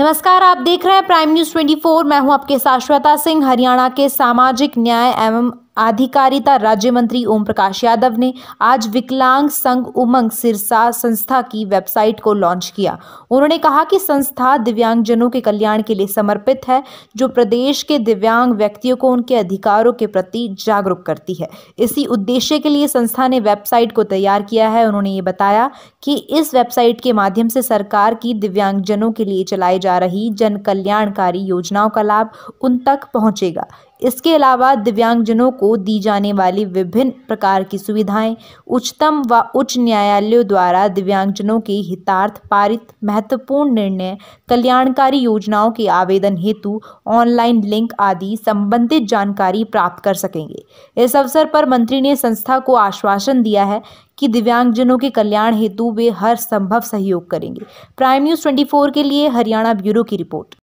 नमस्कार आप देख रहे हैं प्राइम न्यूज 24 मैं हूं आपके साथ श्वेता सिंह हरियाणा के सामाजिक न्याय एवं आधिकारिता राज्य मंत्री ओम प्रकाश यादव ने आज विकलांग संघ उमंग सिरसा संस्था की वेबसाइट को लॉन्च किया उन्होंने कहा कि संस्था दिव्यांगजनों के कल्याण के लिए समर्पित है जो प्रदेश के दिव्यांग व्यक्तियों को उनके अधिकारों के प्रति जागरूक करती है इसी उद्देश्य के लिए संस्था ने वेबसाइट को तैयार किया है उन्होंने ये बताया कि इस वेबसाइट के माध्यम से सरकार की दिव्यांगजनों के लिए चलाई जा रही जन कल्याणकारी योजनाओं का लाभ उन तक पहुंचेगा इसके अलावा दिव्यांगजनों को दी जाने वाली विभिन्न प्रकार की सुविधाएं उच्चतम व उच्च न्यायालयों द्वारा दिव्यांगजनों के हितार्थ पारित महत्वपूर्ण निर्णय कल्याणकारी योजनाओं के आवेदन हेतु ऑनलाइन लिंक आदि संबंधित जानकारी प्राप्त कर सकेंगे इस अवसर पर मंत्री ने संस्था को आश्वासन दिया है कि दिव्यांगजनों के कल्याण हेतु वे हर संभव सहयोग करेंगे प्राइम न्यूज ट्वेंटी के लिए हरियाणा ब्यूरो की रिपोर्ट